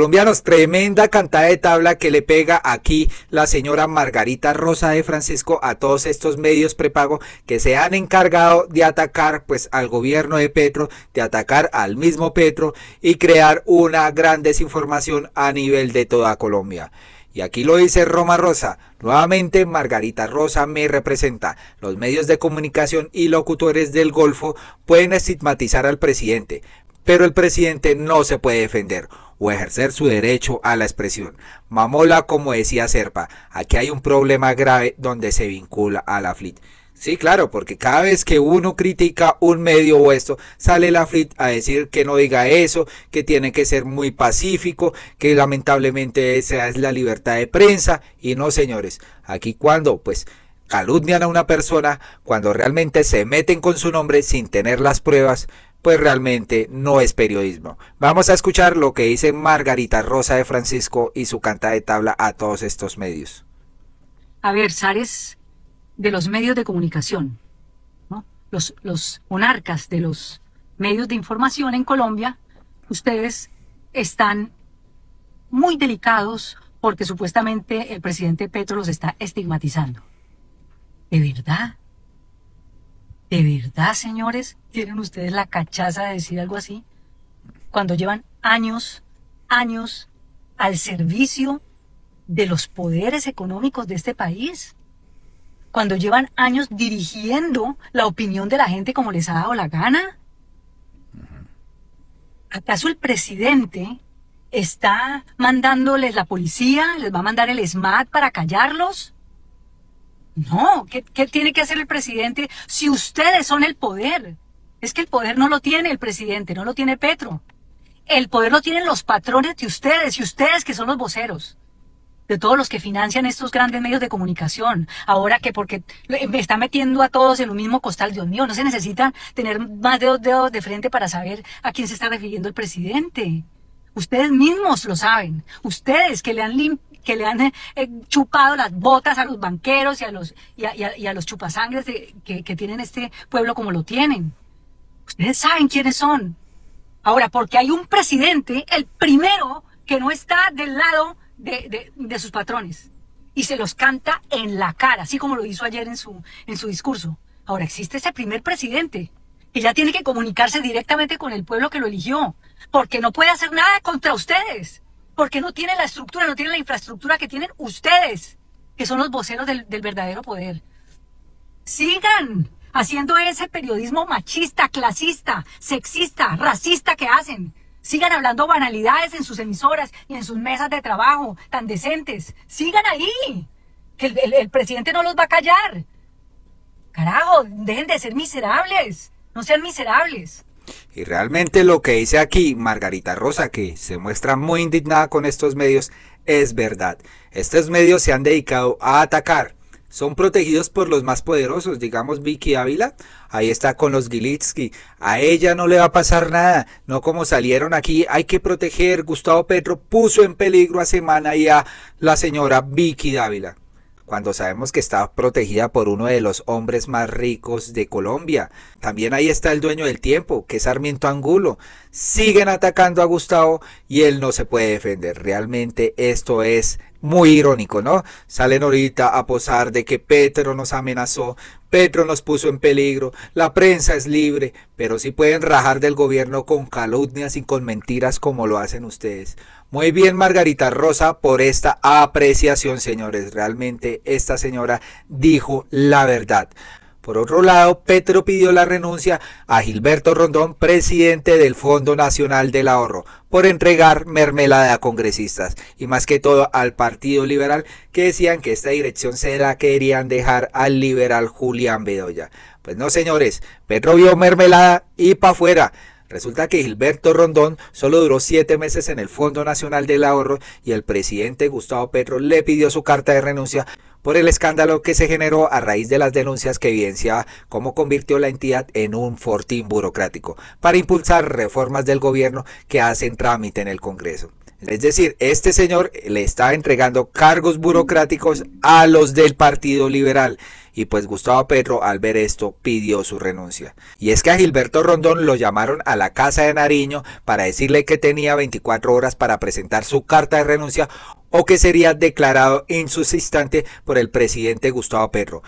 colombianos. Tremenda cantada de tabla que le pega aquí la señora Margarita Rosa de Francisco a todos estos medios prepago que se han encargado de atacar pues al gobierno de Petro, de atacar al mismo Petro y crear una gran desinformación a nivel de toda Colombia. Y aquí lo dice Roma Rosa. Nuevamente Margarita Rosa me representa. Los medios de comunicación y locutores del Golfo pueden estigmatizar al presidente, pero el presidente no se puede defender o ejercer su derecho a la expresión. Mamola, como decía Serpa, aquí hay un problema grave donde se vincula a la FLIT. Sí, claro, porque cada vez que uno critica un medio o esto, sale la FLIT a decir que no diga eso, que tiene que ser muy pacífico, que lamentablemente esa es la libertad de prensa. Y no, señores, aquí cuando, pues, calumnian a una persona, cuando realmente se meten con su nombre sin tener las pruebas, pues realmente no es periodismo. Vamos a escuchar lo que dice Margarita Rosa de Francisco y su canta de tabla a todos estos medios. A ver, Sares, de los medios de comunicación, los, los monarcas de los medios de información en Colombia, ustedes están muy delicados porque supuestamente el presidente Petro los está estigmatizando. ¿De verdad? ¿De verdad, señores, tienen ustedes la cachaza de decir algo así? Cuando llevan años, años al servicio de los poderes económicos de este país. Cuando llevan años dirigiendo la opinión de la gente como les ha dado la gana. ¿Acaso el presidente está mandándoles la policía? ¿Les va a mandar el SMAC para callarlos? No, ¿qué, tiene que hacer el presidente si ustedes son el poder? Es que el poder no lo tiene el presidente, no lo tiene Petro. El poder lo tienen los patrones de ustedes y ustedes que son los voceros de todos los que financian estos grandes medios de comunicación. Ahora que porque me está metiendo a todos en un mismo costal, Dios mío, no se necesita tener más de dos dedos de frente para saber a quién se está refiriendo el presidente. Ustedes mismos lo saben. Ustedes que le han limpiado que le han eh, eh, chupado las botas a los banqueros y a los, y a, los chupasangres que, tienen este pueblo como lo tienen. Ustedes saben quiénes son. Ahora, porque hay un presidente, el primero que no está del lado de, sus patrones y se los canta en la cara, así como lo hizo ayer en su, en su discurso. Ahora existe ese primer presidente y ya tiene que comunicarse directamente con el pueblo que lo eligió, porque no puede hacer nada contra ustedes. Porque no tienen la estructura, no tienen la infraestructura que tienen ustedes, que son los voceros del, verdadero poder. Sigan haciendo ese periodismo machista, clasista, sexista, racista que hacen. Sigan hablando banalidades en sus emisoras y en sus mesas de trabajo tan decentes. Sigan ahí, que el, presidente no los va a callar. Carajo, dejen de ser miserables, no sean miserables. Y realmente lo que dice aquí Margarita Rosa, que se muestra muy indignada con estos medios, es verdad. Estos medios se han dedicado a atacar. Son protegidos por los más poderosos, digamos Vicky Ávila, ahí está con los Gilitsky, a ella no le va a pasar nada, no como salieron aquí, hay que proteger, Gustavo Petro puso en peligro a Semana y a la señora Vicky Dávila cuando sabemos que está protegida por uno de los hombres más ricos de Colombia. También ahí está el dueño del tiempo, que es Sarmiento Angulo. Siguen atacando a Gustavo y él no se puede defender. Realmente esto es muy irónico, ¿no? Salen ahorita a posar de que Petro nos amenazó. Petro nos puso en peligro, la prensa es libre, pero sí pueden rajar del gobierno con calumnias y con mentiras como lo hacen ustedes. Muy bien, Margarita Rosa, por esta apreciación, señores. Realmente esta señora dijo la verdad. Por otro lado, Petro pidió la renuncia a Gilberto Rondón, presidente del Fondo Nacional del Ahorro, por entregar mermelada a congresistas y más que todo al Partido Liberal, que decían que esta dirección se la querían dejar al liberal Julián Bedoya. Pues no, señores, Petro vio mermelada y pa' fuera. Resulta que Gilberto Rondón solo duró siete meses en el Fondo Nacional del Ahorro y el presidente Gustavo Petro le pidió su carta de renuncia por el escándalo que se generó a raíz de las denuncias que evidenciaba cómo convirtió la entidad en un fortín burocrático para impulsar reformas del gobierno que hacen trámite en el Congreso. Es decir, este señor le está entregando cargos burocráticos a los del Partido Liberal. Y pues Gustavo Petro al ver esto pidió su renuncia. Y es que a Gilberto Rondón lo llamaron a la casa de Nariño para decirle que tenía 24 horas para presentar su carta de renuncia o que sería declarado insustante por el presidente Gustavo Perro,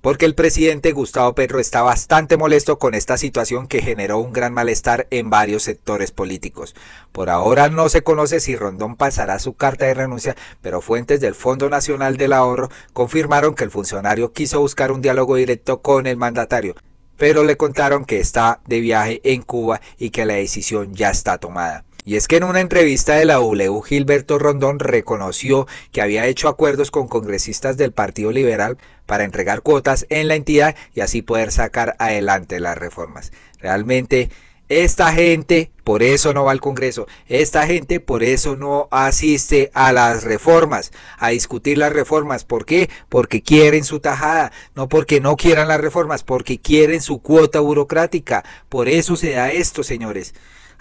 porque el presidente Gustavo Perro está bastante molesto con esta situación que generó un gran malestar en varios sectores políticos. Por ahora no se conoce si Rondón pasará su carta de renuncia, pero fuentes del Fondo Nacional del Ahorro confirmaron que el funcionario quiso buscar un diálogo directo con el mandatario, pero le contaron que está de viaje en Cuba y que la decisión ya está tomada. Y es que en una entrevista de la W, Gilberto Rondón reconoció que había hecho acuerdos con congresistas del Partido Liberal para entregar cuotas en la entidad y así poder sacar adelante las reformas. Realmente esta gente por eso no va al Congreso, esta gente por eso no asiste a las reformas, a discutir las reformas. ¿Por qué? Porque quieren su tajada, no porque no quieran las reformas, porque quieren su cuota burocrática. Por eso se da esto, señores.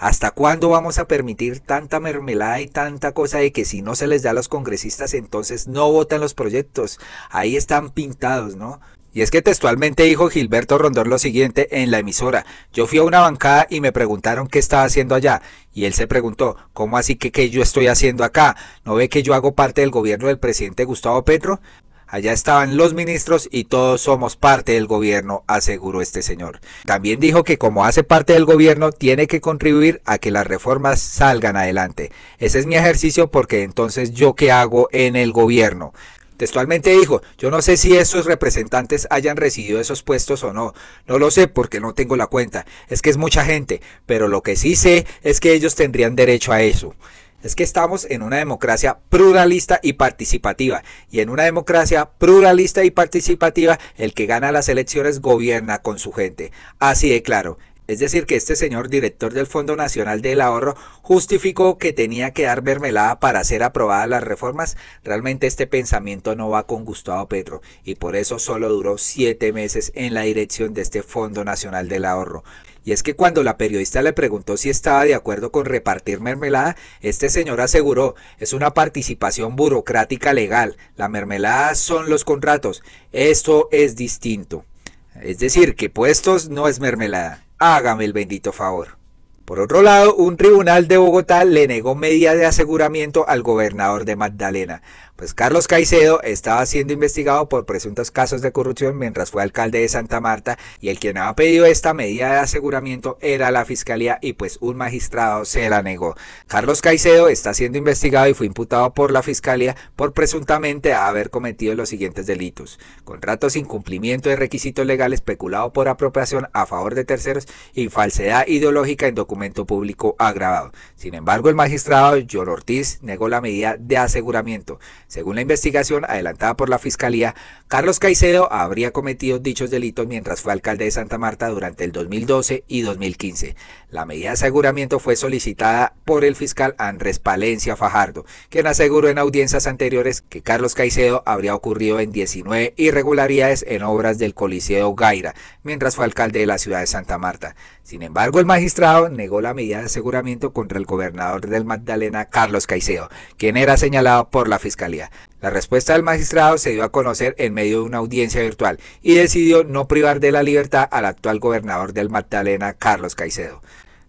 ¿Hasta cuándo vamos a permitir tanta mermelada y tanta cosa de que si no se les da a los congresistas entonces no votan los proyectos? Ahí están pintados, ¿no? Y es que textualmente dijo Gilberto Rondón lo siguiente en la emisora. Yo fui a una bancada y me preguntaron qué estaba haciendo allá. Y él se preguntó, ¿cómo así que qué yo estoy haciendo acá? ¿No ve que yo hago parte del gobierno del presidente Gustavo Petro? Allá estaban los ministros y todos somos parte del gobierno, aseguró este señor. También dijo que como hace parte del gobierno, tiene que contribuir a que las reformas salgan adelante. Ese es mi ejercicio porque entonces yo qué hago en el gobierno. Textualmente dijo, yo no sé si esos representantes hayan recibido esos puestos o no, no lo sé porque no tengo la cuenta, es que es mucha gente, pero lo que sí sé es que ellos tendrían derecho a eso. Es que estamos en una democracia pluralista y participativa. Y en una democracia pluralista y participativa, el que gana las elecciones gobierna con su gente. Así de claro. Es decir, que este señor director del Fondo Nacional del Ahorro justificó que tenía que dar mermelada para ser aprobadas las reformas. Realmente este pensamiento no va con Gustavo Petro y por eso solo duró siete meses en la dirección de este Fondo Nacional del Ahorro. Y es que cuando la periodista le preguntó si estaba de acuerdo con repartir mermelada, este señor aseguró, es una participación burocrática legal, la mermelada son los contratos, esto es distinto. Es decir, que puestos no es mermelada hágame el bendito favor. Por otro lado, un tribunal de Bogotá le negó medidas de aseguramiento al gobernador de Magdalena pues Carlos Caicedo estaba siendo investigado por presuntos casos de corrupción mientras fue alcalde de Santa Marta y el quien había pedido esta medida de aseguramiento era la fiscalía y pues un magistrado se la negó. Carlos Caicedo está siendo investigado y fue imputado por la fiscalía por presuntamente haber cometido los siguientes delitos. Contratos sin cumplimiento de requisitos legales especulado por apropiación a favor de terceros y falsedad ideológica en documento público agravado. Sin embargo, el magistrado John Ortiz negó la medida de aseguramiento. Según la investigación adelantada por la Fiscalía, Carlos Caicedo habría cometido dichos delitos mientras fue alcalde de Santa Marta durante el 2012 y 2015. La medida de aseguramiento fue solicitada por el fiscal Andrés Palencia Fajardo, quien aseguró en audiencias anteriores que Carlos Caicedo habría ocurrido en 19 irregularidades en obras del Coliseo Gaira, mientras fue alcalde de la ciudad de Santa Marta. Sin embargo, el magistrado negó la medida de aseguramiento contra el gobernador del Magdalena, Carlos Caicedo, quien era señalado por la Fiscalía. La respuesta del magistrado se dio a conocer en medio de una audiencia virtual y decidió no privar de la libertad al actual gobernador del Magdalena, Carlos Caicedo.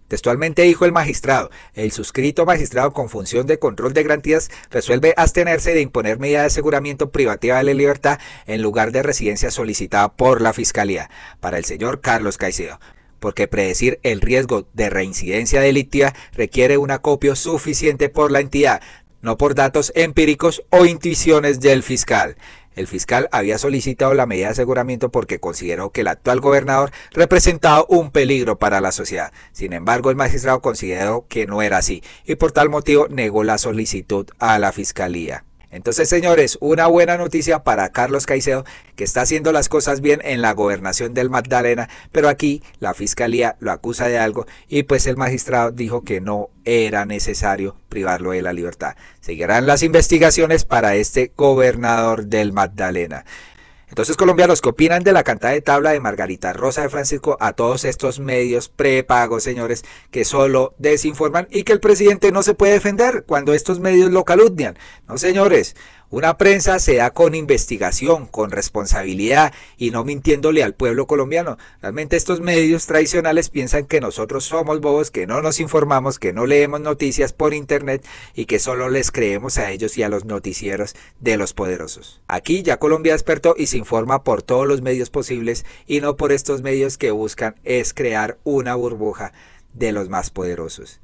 Textualmente dijo el magistrado, el suscrito magistrado con función de control de garantías resuelve abstenerse de imponer medidas de aseguramiento privativa de la libertad en lugar de residencia solicitada por la Fiscalía para el señor Carlos Caicedo, porque predecir el riesgo de reincidencia delictiva requiere un acopio suficiente por la entidad, no por datos empíricos o intuiciones del fiscal. El fiscal había solicitado la medida de aseguramiento porque consideró que el actual gobernador representaba un peligro para la sociedad. Sin embargo, el magistrado consideró que no era así y por tal motivo negó la solicitud a la fiscalía. Entonces, señores, una buena noticia para Carlos Caicedo, que está haciendo las cosas bien en la gobernación del Magdalena, pero aquí la fiscalía lo acusa de algo y pues el magistrado dijo que no era necesario privarlo de la libertad. Seguirán las investigaciones para este gobernador del Magdalena. Entonces, colombianos, ¿qué opinan de la cantada de tabla de Margarita Rosa de Francisco a todos estos medios prepagos, señores, que solo desinforman y que el presidente no se puede defender cuando estos medios lo calumnian? No, señores. Una prensa se da con investigación, con responsabilidad y no mintiéndole al pueblo colombiano. Realmente estos medios tradicionales piensan que nosotros somos bobos, que no nos informamos, que no leemos noticias por internet y que solo les creemos a ellos y a los noticieros de los poderosos. Aquí ya Colombia despertó y se informa por todos los medios posibles y no por estos medios que buscan es crear una burbuja de los más poderosos.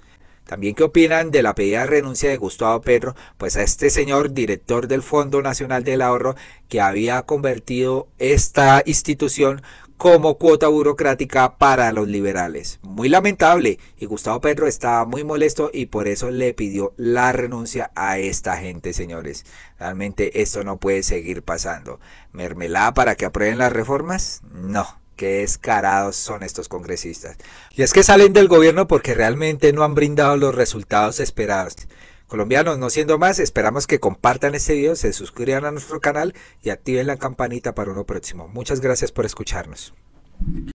También, ¿qué opinan de la pedida de renuncia de Gustavo Pedro, Pues a este señor, director del Fondo Nacional del Ahorro, que había convertido esta institución como cuota burocrática para los liberales. Muy lamentable y Gustavo Pedro estaba muy molesto y por eso le pidió la renuncia a esta gente, señores. Realmente esto no puede seguir pasando. ¿Mermelada para que aprueben las reformas? No. Qué descarados son estos congresistas. Y es que salen del gobierno porque realmente no han brindado los resultados esperados. Colombianos, no siendo más, esperamos que compartan este video, se suscriban a nuestro canal y activen la campanita para uno próximo. Muchas gracias por escucharnos.